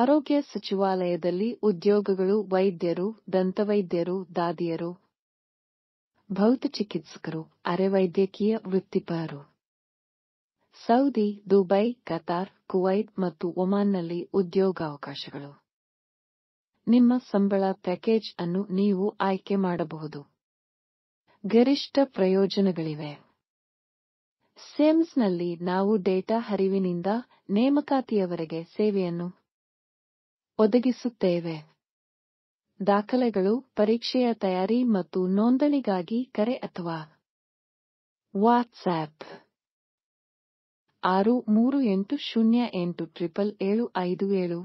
ಆರೋಗ್ಯ ಸಚಿವಾಲಯದಲ್ಲಿ ಉದ್ಯೋಗಗಳು ವೈದ್ಯರು ದಂತವೈದ್ಯರು ದಾದಿಯರು ಭೌತಚಿಕಿತ್ಸಕರು ವೈದ್ಯಕೀಯ ವೃತ್ತಿಪರರು ಸೌದಿ ದುಬೈ ಕತಾರ್ ಕುವೈತ್ ಮತ್ತು ಒಮಾನ್ನಲ್ಲಿ ಉದ್ಯೋಗಾವಕಾಶಗಳು ನಿಮ್ಮ ಸಂಬಳ ಪ್ಯಾಕೇಜ್ ಅನ್ನು ನೀವು ಆಯ್ಕೆ ಮಾಡಬಹುದು ಗರಿಷ್ಠ ಪ್ರಯೋಜನಗಳಿವೆ ಸೇಮ್ಸ್ನಲ್ಲಿ ನಾವು ಡೇಟಾ ಹರಿವಿನಿಂದ ನೇಮಕಾತಿಯವರೆಗೆ ಸೇವೆಯನ್ನು ಒದಗಿಸುತ್ತೇವೆ ದಾಖಲೆಗಳು ಪರೀಕ್ಷೆಯ ತಯಾರಿ ಮತ್ತು ನೋಂದಣಿಗಾಗಿ ಕರೆ ಅಥವಾ ವಾಟ್ಸ್ಆ್ಯಪ್ ಆರು ಮೂರು ಎಂಟು ಶೂನ್ಯ ಎಂಟು ಟ್ರಿಪಲ್ ಏಳು ಐದು ಏಳು